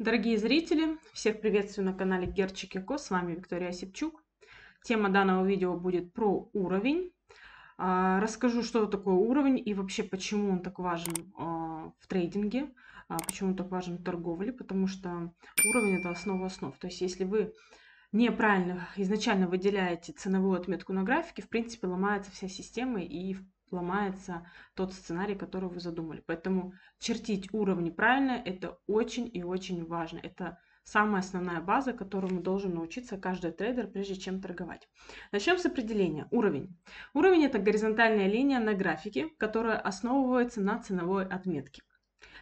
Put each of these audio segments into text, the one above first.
Дорогие зрители, всех приветствую на канале Герчик Эко, с вами Виктория Осипчук. Тема данного видео будет про уровень. А, расскажу, что такое уровень и вообще, почему он так важен а, в трейдинге, а, почему он так важен в торговле, потому что уровень – это основа основ. То есть, если вы неправильно изначально выделяете ценовую отметку на графике, в принципе, ломается вся система и ломается тот сценарий, который вы задумали. Поэтому чертить уровни правильно – это очень и очень важно. Это самая основная база, которому должен научиться каждый трейдер, прежде чем торговать. Начнем с определения. Уровень. Уровень – это горизонтальная линия на графике, которая основывается на ценовой отметке.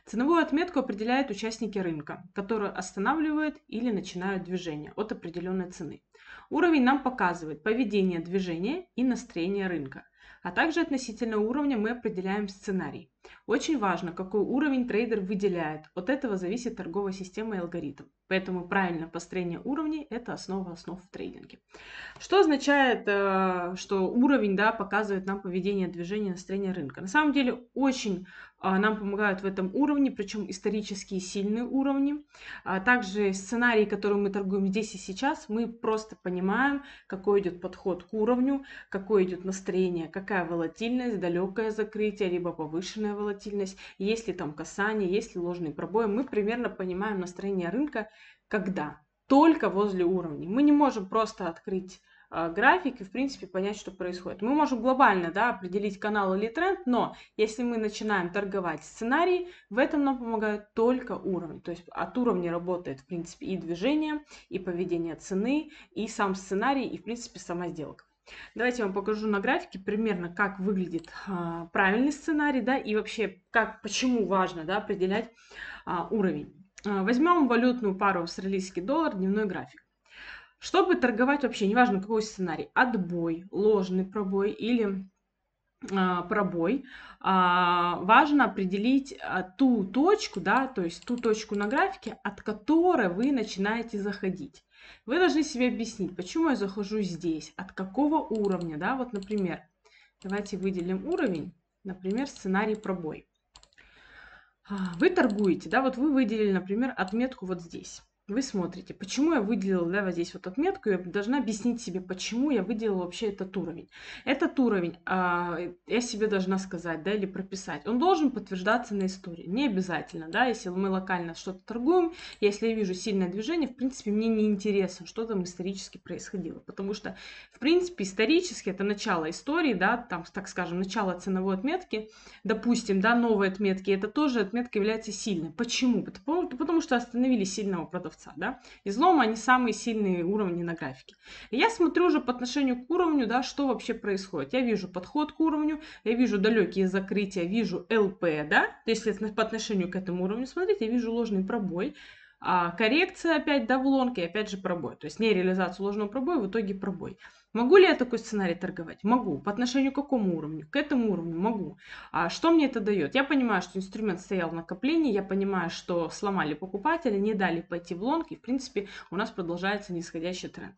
Ценовую отметку определяют участники рынка, которые останавливают или начинают движение от определенной цены. Уровень нам показывает поведение движения и настроение рынка а также относительно уровня мы определяем сценарий. Очень важно, какой уровень трейдер выделяет. От этого зависит торговая система и алгоритм. Поэтому правильное построение уровней – это основа основ в трейдинге. Что означает, э, что уровень да, показывает нам поведение, движения настроения рынка? На самом деле очень а, нам помогают в этом уровне, причем исторические сильные уровни. А также сценарий, который мы торгуем здесь и сейчас, мы просто понимаем, какой идет подход к уровню, какое идет настроение, какая волатильность, далекое закрытие, либо повышенное волатильность, есть ли там касание, есть ли ложные пробои. Мы примерно понимаем настроение рынка, когда? Только возле уровней. Мы не можем просто открыть а, график и, в принципе, понять, что происходит. Мы можем глобально да, определить канал или тренд, но если мы начинаем торговать сценарий, в этом нам помогают только уровни. То есть от уровня работает, в принципе, и движение, и поведение цены, и сам сценарий, и, в принципе, сама сделка. Давайте я вам покажу на графике примерно, как выглядит а, правильный сценарий, да, и вообще, как, почему важно, да, определять а, уровень. А, возьмем валютную пару австралийский доллар, дневной график. Чтобы торговать вообще, неважно какой сценарий, отбой, ложный пробой или а, пробой, а, важно определить а, ту точку, да, то есть ту точку на графике, от которой вы начинаете заходить. Вы должны себе объяснить, почему я захожу здесь, от какого уровня, да, вот, например, давайте выделим уровень, например, сценарий пробой. А, вы торгуете, да, вот вы выделили, например, отметку вот здесь вы смотрите, почему я выделила да, вот здесь вот отметку, я должна объяснить себе, почему я выделила вообще этот уровень. Этот уровень а, я себе должна сказать, да, или прописать. Он должен подтверждаться на истории, не обязательно, да, если мы локально что-то торгуем, если я вижу сильное движение, в принципе, мне не интересно, что там исторически происходило, потому что, в принципе, исторически это начало истории, да, там, так скажем, начало ценовой отметки, допустим, да, новой отметки, это тоже отметка является сильной. Почему? Потому, потому что остановились сильного продавца столбца. Да? Изломы, они самые сильные уровни на графике. И я смотрю уже по отношению к уровню, да, что вообще происходит. Я вижу подход к уровню, я вижу далекие закрытия, вижу ЛП, да, то есть если по отношению к этому уровню смотреть, я вижу ложный пробой, а коррекция опять до влонки, опять же пробой. То есть не реализация ложного пробоя, а в итоге пробой. Могу ли я такой сценарий торговать? Могу. По отношению к какому уровню? К этому уровню могу. А что мне это дает? Я понимаю, что инструмент стоял в накоплении, я понимаю, что сломали покупателя, не дали пойти в лонг, и в принципе у нас продолжается нисходящий тренд.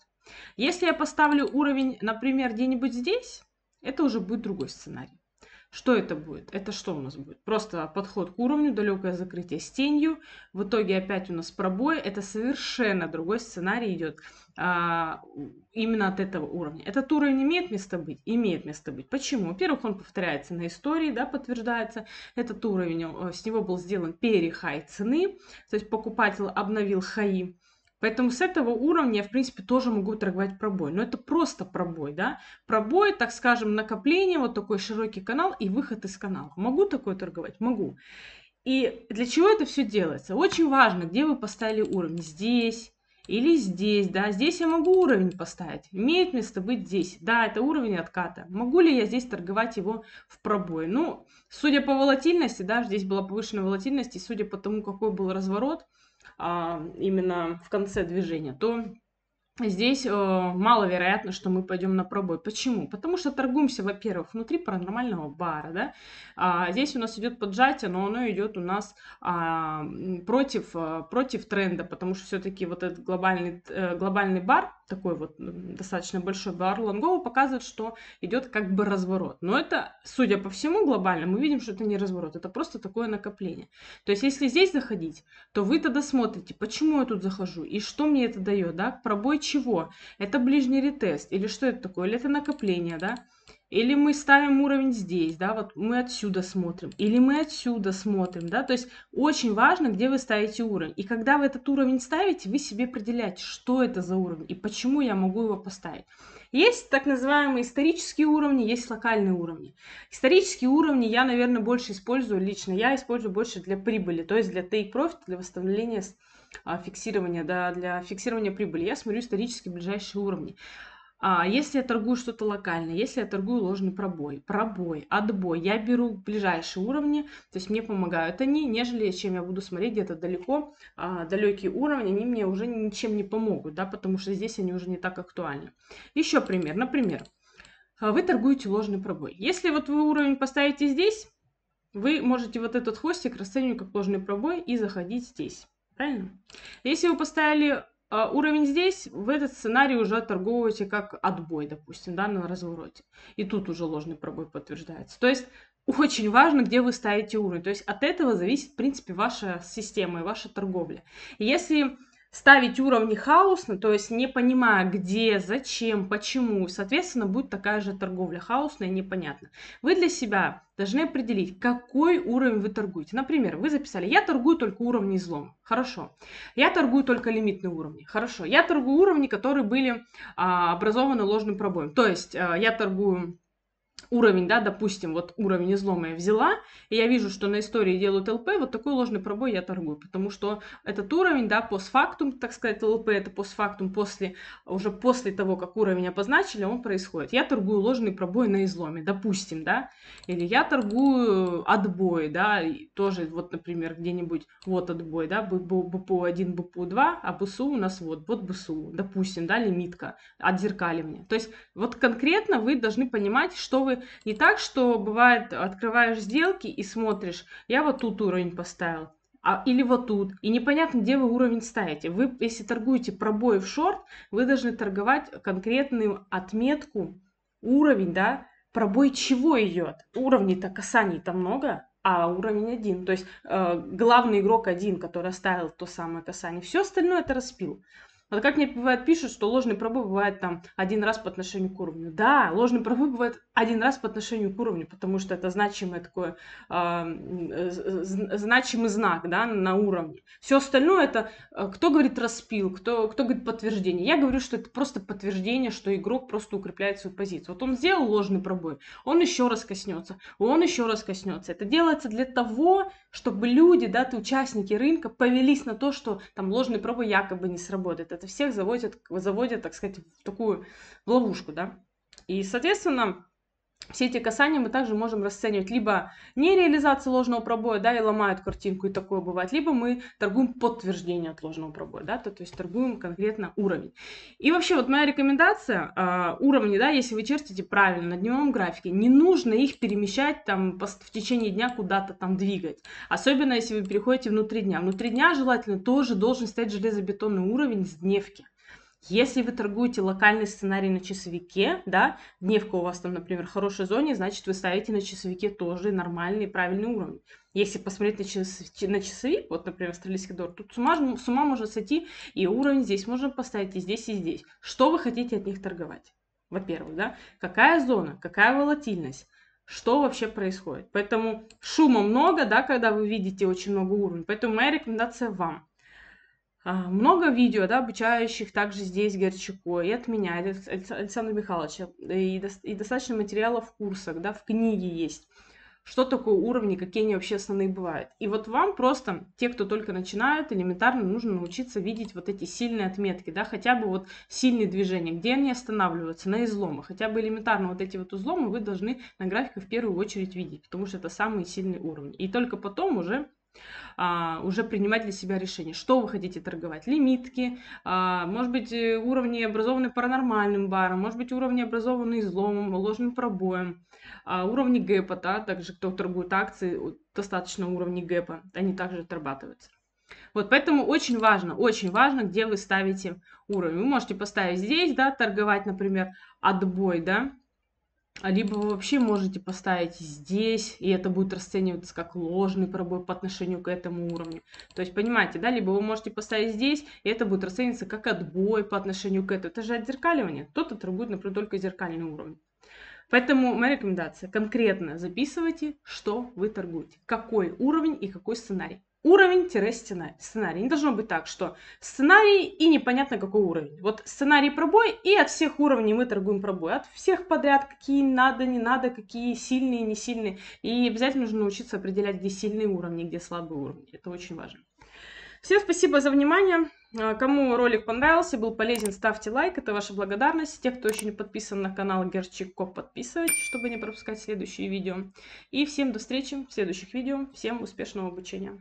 Если я поставлю уровень, например, где-нибудь здесь, это уже будет другой сценарий. Что это будет? Это что у нас будет? Просто подход к уровню, далекое закрытие с тенью. В итоге опять у нас пробой. Это совершенно другой сценарий идет а, именно от этого уровня. Этот уровень имеет место быть? Имеет место быть. Почему? Во-первых, он повторяется на истории, да, подтверждается. Этот уровень, э, с него был сделан перехай цены. То есть покупатель обновил хаи Поэтому с этого уровня я, в принципе, тоже могу торговать пробой. Но это просто пробой, да? Пробой, так скажем, накопление, вот такой широкий канал и выход из канала. Могу такое торговать? Могу. И для чего это все делается? Очень важно, где вы поставили уровень. Здесь или здесь, да? Здесь я могу уровень поставить. Имеет место быть здесь. Да, это уровень отката. Могу ли я здесь торговать его в пробой? Ну, судя по волатильности, да, здесь была повышенная волатильность, и судя по тому, какой был разворот – а, именно в конце движения, то здесь э, маловероятно, что мы пойдем на пробой. Почему? Потому что торгуемся, во-первых, внутри паранормального бара, да, а, здесь у нас идет поджатие, но оно идет у нас а, против, а, против тренда, потому что все-таки вот этот глобальный, э, глобальный бар, такой вот достаточно большой бар Лонгова, показывает, что идет как бы разворот. Но это, судя по всему, глобально мы видим, что это не разворот, это просто такое накопление. То есть, если здесь заходить, то вы тогда смотрите, почему я тут захожу и что мне это дает, да, пробой чего? Это ближний ретест, или что это такое? Или это накопление, да? Или мы ставим уровень здесь, да, вот мы отсюда смотрим, или мы отсюда смотрим, да, то есть очень важно, где вы ставите уровень. И когда вы этот уровень ставите, вы себе определяете, что это за уровень и почему я могу его поставить. Есть так называемые исторические уровни, есть локальные уровни. Исторические уровни я, наверное, больше использую лично, я использую больше для прибыли, то есть для take profit, для восстановления а, фиксирования, да, для фиксирования прибыли, я смотрю исторически ближайшие уровни. А если я торгую что-то локальное, если я торгую ложный пробой, пробой, отбой, я беру ближайшие уровни, то есть мне помогают они, нежели чем я буду смотреть где-то далеко, а, далекие уровни, они мне уже ничем не помогут, да, потому что здесь они уже не так актуальны. Еще пример, например, а, вы торгуете ложный пробой. Если вот вы уровень поставите здесь, вы можете вот этот хвостик расценивать как ложный пробой и заходить здесь. Правильно? Если вы поставили а, уровень здесь, в этот сценарий уже торгуете как отбой, допустим, да, на развороте. И тут уже ложный пробой подтверждается. То есть очень важно, где вы ставите уровень. То есть от этого зависит, в принципе, ваша система и ваша торговля. Если ставить уровни хаосно, то есть не понимая, где, зачем, почему. Соответственно, будет такая же торговля хаосная, непонятно. Вы для себя должны определить, какой уровень вы торгуете. Например, вы записали, я торгую только уровни излом. Хорошо. Я торгую только лимитные уровни. Хорошо. Я торгую уровни, которые были а, образованы ложным пробоем. То есть а, я торгую уровень, да, допустим, вот уровень излома я взяла, и я вижу, что на истории делают ЛП, вот такой ложный пробой я торгую, потому что этот уровень, да, постфактум, так сказать, ЛП, это постфактум, после, уже после того, как уровень обозначили, он происходит. Я торгую ложный пробой на изломе, допустим, да, или я торгую отбой, да, тоже вот, например, где-нибудь вот отбой, да, БПУ-1, БПУ-2, а БСУ у нас вот, вот БСУ, допустим, да, лимитка, отзеркали мне. То есть вот конкретно вы должны понимать, что вы готовы. Не так, что бывает, открываешь сделки и смотришь, я вот тут уровень поставил, а, или вот тут. И непонятно, где вы уровень ставите. Вы, если торгуете пробой в шорт, вы должны торговать конкретную отметку, уровень, да, пробой чего идет. Уровней-то касаний-то много, а уровень один. То есть э, главный игрок один, который оставил то самое касание. Все остальное это распил. Вот а как мне бывает пишут, что ложный пробой бывает там один раз по отношению к уровню. Да, ложный пробой бывает один раз по отношению к уровню, потому что это значимое такое, э, значимый знак да, на уровне. Все остальное это э, кто говорит распил, кто, кто говорит подтверждение. Я говорю, что это просто подтверждение, что игрок просто укрепляет свою позицию. Вот он сделал ложный пробой, он еще раз коснется, он еще раз коснется. Это делается для того, чтобы люди, да, ты участники рынка повелись на то, что там ложный пробой якобы не сработает это всех заводит, заводит так сказать, в такую ловушку, да. И, соответственно, все эти касания мы также можем расценивать либо не реализация ложного пробоя, да, и ломают картинку, и такое бывает, либо мы торгуем подтверждение от ложного пробоя, да, то, то есть торгуем конкретно уровень. И вообще вот моя рекомендация, э, уровни, да, если вы чертите правильно на дневном графике, не нужно их перемещать там в течение дня куда-то там двигать, особенно если вы переходите внутри дня. Внутри дня желательно тоже должен стоять железобетонный уровень с дневки. Если вы торгуете локальный сценарий на часовике, да, дневка у вас там, например, в хорошей зоне, значит, вы ставите на часовике тоже нормальный правильный уровень. Если посмотреть на, час, на часовик, вот, например, австралийский доллар, тут с ума, с ума можно сойти, и уровень здесь можно поставить, и здесь, и здесь. Что вы хотите от них торговать? Во-первых, да, какая зона, какая волатильность, что вообще происходит. Поэтому шума много, да, когда вы видите очень много уровней. Поэтому моя рекомендация вам – а, много видео, да, обучающих также здесь Горчаку, и от меня, и от Александра Михайловича, и, до, и достаточно материалов в курсах, да, в книге есть. Что такое уровни, какие они вообще основные бывают. И вот вам просто, те, кто только начинают, элементарно нужно научиться видеть вот эти сильные отметки, да, хотя бы вот сильные движения, где они останавливаются, на изломах, хотя бы элементарно вот эти вот изломы вы должны на графиках в первую очередь видеть, потому что это самые сильные уровни. И только потом уже а, уже принимать для себя решение, что вы хотите торговать, лимитки, а, может быть э, уровни образованные паранормальным баром, может быть уровни образованные изломом, ложным пробоем, а, уровни гэпа, да, также кто торгует акции, достаточно уровней гэпа, они также отрабатываются. Вот поэтому очень важно, очень важно, где вы ставите уровень. Вы можете поставить здесь, да, торговать, например, отбой, да, а либо вы вообще можете поставить здесь, и это будет расцениваться как ложный пробой по отношению к этому уровню. То есть, понимаете, да, либо вы можете поставить здесь, и это будет расцениваться как отбой по отношению к этому. Это же отзеркаливание. тот то торгует, например, только зеркальный уровень. Поэтому моя рекомендация – конкретно записывайте, что вы торгуете, какой уровень и какой сценарий уровень-сценарий. Сценарий. Не должно быть так, что сценарий и непонятно какой уровень. Вот сценарий пробой, и от всех уровней мы торгуем пробой. От всех подряд, какие надо, не надо, какие сильные, не сильные. И обязательно нужно научиться определять, где сильные уровни, где слабые уровни. Это очень важно. Всем спасибо за внимание. А, кому ролик понравился, был полезен, ставьте лайк. Это ваша благодарность. Те, кто еще не подписан на канал Герчиков, подписывайтесь, чтобы не пропускать следующие видео. И всем до встречи в следующих видео. Всем успешного обучения.